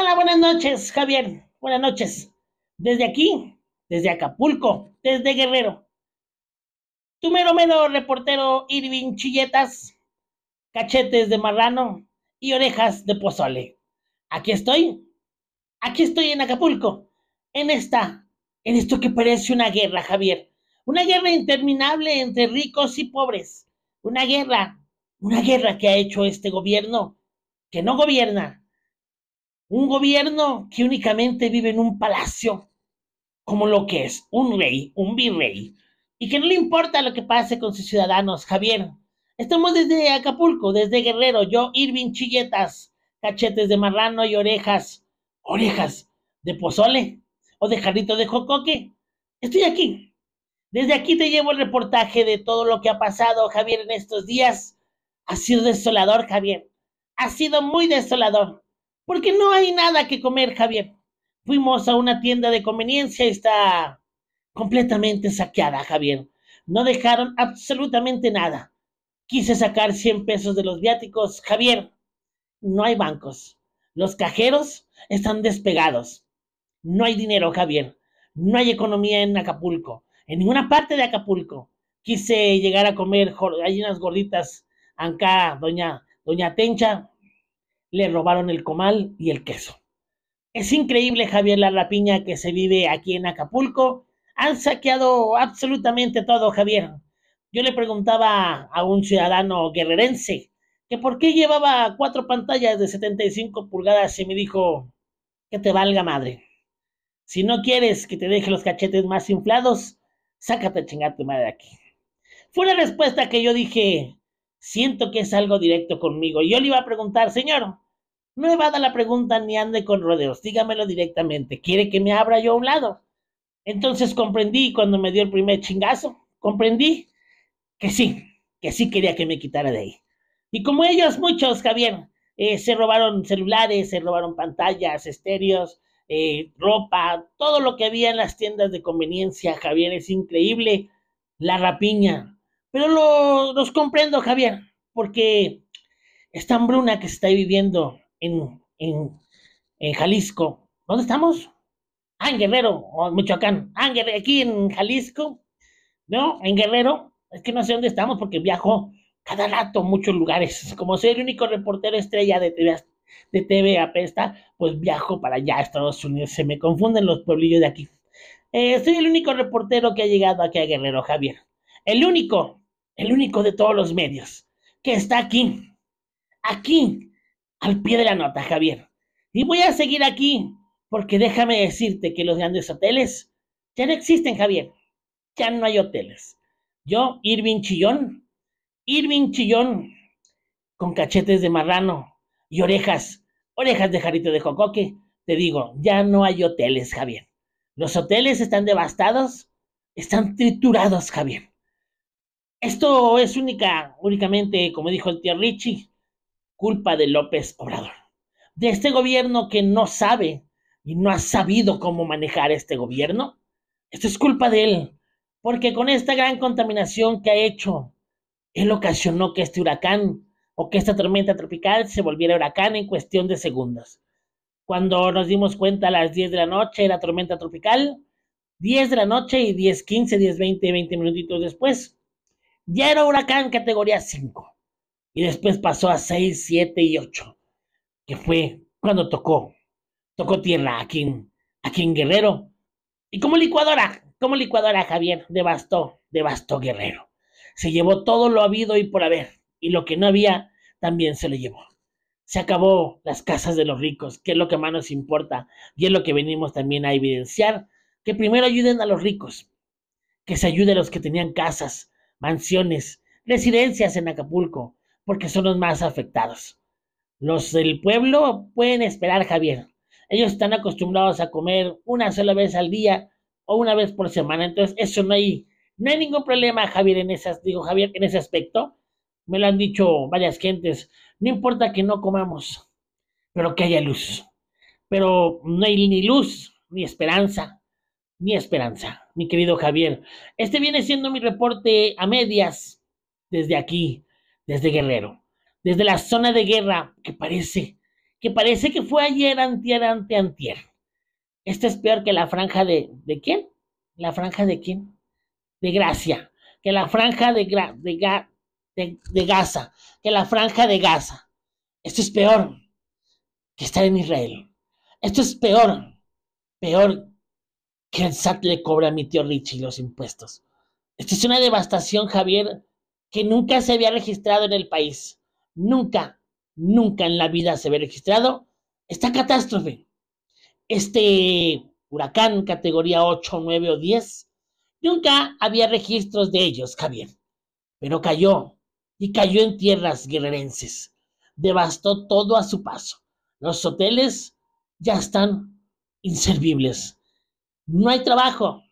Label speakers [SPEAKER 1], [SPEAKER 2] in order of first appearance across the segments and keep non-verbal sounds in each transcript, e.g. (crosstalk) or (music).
[SPEAKER 1] Hola, buenas noches, Javier. Buenas noches. Desde aquí, desde Acapulco, desde Guerrero. Tu mero mero reportero Irving Chilletas, cachetes de marrano y orejas de pozole. Aquí estoy. Aquí estoy en Acapulco. En esta, en esto que parece una guerra, Javier. Una guerra interminable entre ricos y pobres. Una guerra, una guerra que ha hecho este gobierno, que no gobierna, un gobierno que únicamente vive en un palacio, como lo que es un rey, un virrey, y que no le importa lo que pase con sus ciudadanos, Javier. Estamos desde Acapulco, desde Guerrero, yo, Irving Chilletas, cachetes de marrano y orejas, orejas de pozole o de jarrito de jocoque. Estoy aquí. Desde aquí te llevo el reportaje de todo lo que ha pasado, Javier, en estos días. Ha sido desolador, Javier. Ha sido muy desolador porque no hay nada que comer, Javier. Fuimos a una tienda de conveniencia y está completamente saqueada, Javier. No dejaron absolutamente nada. Quise sacar 100 pesos de los viáticos, Javier. No hay bancos. Los cajeros están despegados. No hay dinero, Javier. No hay economía en Acapulco, en ninguna parte de Acapulco. Quise llegar a comer unas gorditas acá, doña, doña Tencha, le robaron el comal y el queso. Es increíble, Javier, la rapiña que se vive aquí en Acapulco. Han saqueado absolutamente todo, Javier. Yo le preguntaba a un ciudadano guerrerense que por qué llevaba cuatro pantallas de 75 pulgadas y me dijo, que te valga madre. Si no quieres que te deje los cachetes más inflados, sácate a chingar tu madre de aquí. Fue la respuesta que yo dije, siento que es algo directo conmigo. yo le iba a preguntar, señor, no va a dar la pregunta ni ande con rodeos, dígamelo directamente. ¿Quiere que me abra yo a un lado? Entonces comprendí cuando me dio el primer chingazo, comprendí que sí, que sí quería que me quitara de ahí. Y como ellos, muchos, Javier, eh, se robaron celulares, se robaron pantallas, estéreos, eh, ropa, todo lo que había en las tiendas de conveniencia, Javier, es increíble. La rapiña, pero los comprendo, Javier, porque esta hambruna que se está viviendo en, en, Jalisco, ¿dónde estamos? Ah, en Guerrero, o en Michoacán. Ah, aquí en Jalisco, ¿no? En Guerrero, es que no sé dónde estamos porque viajo cada rato muchos lugares. (laughs) Como soy el único reportero estrella de TV, de TV Apesta, pues viajo para allá a Estados Unidos. Se me confunden los pueblillos de aquí. Eh, soy el único reportero que ha llegado aquí a Guerrero, Javier. El único el único de todos los medios, que está aquí, aquí, al pie de la nota, Javier. Y voy a seguir aquí, porque déjame decirte que los grandes hoteles ya no existen, Javier. Ya no hay hoteles. Yo, Irving Chillón, Irving Chillón, con cachetes de marrano y orejas, orejas de Jarito de jocoque, te digo, ya no hay hoteles, Javier. Los hoteles están devastados, están triturados, Javier. Esto es única, únicamente, como dijo el tío Richie, culpa de López Obrador, de este gobierno que no sabe y no ha sabido cómo manejar este gobierno. Esto es culpa de él, porque con esta gran contaminación que ha hecho, él ocasionó que este huracán o que esta tormenta tropical se volviera huracán en cuestión de segundos. Cuando nos dimos cuenta a las 10 de la noche la tormenta tropical, 10 de la noche y 10, 15, 10, 20, 20 minutitos después ya era huracán categoría 5 y después pasó a 6, 7 y 8, que fue cuando tocó, tocó tierra a quien aquí en Guerrero. Y como licuadora, como licuadora Javier, devastó, devastó Guerrero. Se llevó todo lo habido y por haber, y lo que no había también se lo llevó. Se acabó las casas de los ricos, que es lo que más nos importa, y es lo que venimos también a evidenciar, que primero ayuden a los ricos, que se ayude a los que tenían casas, mansiones, residencias en Acapulco, porque son los más afectados. Los del pueblo pueden esperar, Javier. Ellos están acostumbrados a comer una sola vez al día o una vez por semana, entonces eso no hay, no hay ningún problema, Javier, en esas, digo Javier, en ese aspecto. Me lo han dicho varias gentes. No importa que no comamos, pero que haya luz. Pero no hay ni luz, ni esperanza, mi esperanza, mi querido Javier. Este viene siendo mi reporte a medias desde aquí, desde Guerrero, desde la zona de guerra que parece, que parece que fue ayer, antier, ante, antier. Esta es peor que la franja de, ¿de quién? ¿La franja de quién? De Gracia, que la franja de, de, de, de Gaza, que la franja de Gaza. Esto es peor que estar en Israel. Esto es peor, peor que el SAT le cobra a mi tío Richie los impuestos. Esta es una devastación, Javier, que nunca se había registrado en el país. Nunca, nunca en la vida se había registrado esta catástrofe. Este huracán categoría 8, 9 o 10, nunca había registros de ellos, Javier. Pero cayó y cayó en tierras guerrerenses. Devastó todo a su paso. Los hoteles ya están inservibles no hay trabajo,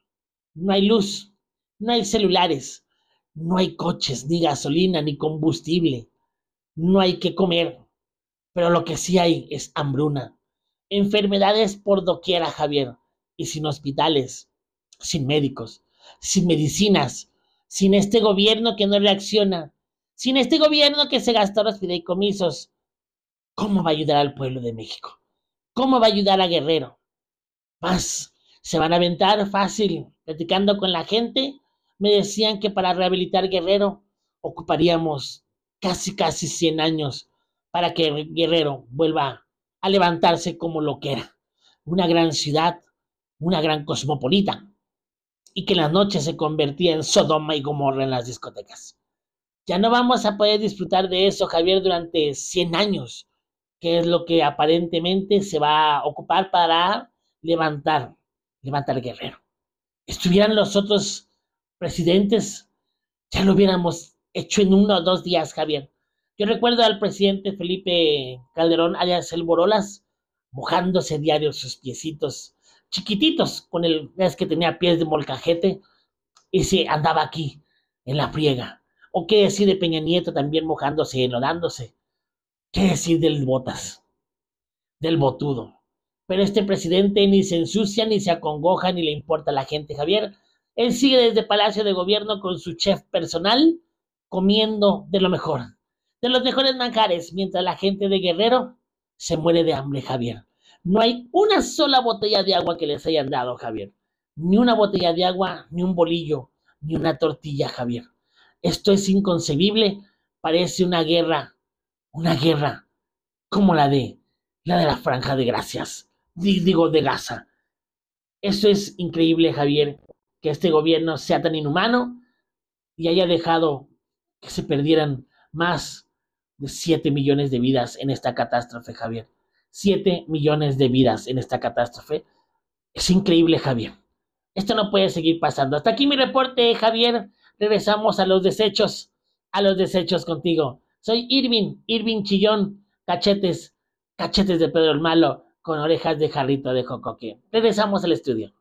[SPEAKER 1] no hay luz, no hay celulares, no hay coches, ni gasolina, ni combustible, no hay que comer, pero lo que sí hay es hambruna. Enfermedades por doquiera, Javier, y sin hospitales, sin médicos, sin medicinas, sin este gobierno que no reacciona, sin este gobierno que se gasta los fideicomisos. ¿Cómo va a ayudar al pueblo de México? ¿Cómo va a ayudar a Guerrero? Más se van a aventar fácil. Platicando con la gente, me decían que para rehabilitar Guerrero ocuparíamos casi, casi 100 años para que Guerrero vuelva a levantarse como lo que era. Una gran ciudad, una gran cosmopolita, y que en las noches se convertía en Sodoma y Gomorra en las discotecas. Ya no vamos a poder disfrutar de eso, Javier, durante 100 años, que es lo que aparentemente se va a ocupar para levantar levanta guerrero. Estuvieran los otros presidentes, ya lo hubiéramos hecho en uno o dos días, Javier. Yo recuerdo al presidente Felipe Calderón, alias el Borolas, mojándose diario sus piecitos chiquititos, con el que tenía pies de molcajete, y se andaba aquí, en la friega. O qué decir de Peña Nieto también mojándose, y enlodándose. ¿Qué decir del Botas? Del Botudo. Pero este presidente ni se ensucia, ni se acongoja, ni le importa a la gente, Javier. Él sigue desde Palacio de Gobierno con su chef personal, comiendo de lo mejor, de los mejores manjares, mientras la gente de Guerrero se muere de hambre, Javier. No hay una sola botella de agua que les hayan dado, Javier. Ni una botella de agua, ni un bolillo, ni una tortilla, Javier. Esto es inconcebible. Parece una guerra, una guerra como la de la de la Franja de Gracias digo, de Gaza. Eso es increíble, Javier, que este gobierno sea tan inhumano y haya dejado que se perdieran más de 7 millones de vidas en esta catástrofe, Javier. 7 millones de vidas en esta catástrofe. Es increíble, Javier. Esto no puede seguir pasando. Hasta aquí mi reporte, Javier. Regresamos a los desechos, a los desechos contigo. Soy Irving, Irving Chillón, cachetes, cachetes de Pedro el Malo con orejas de jarrito de jocoque. Regresamos al estudio.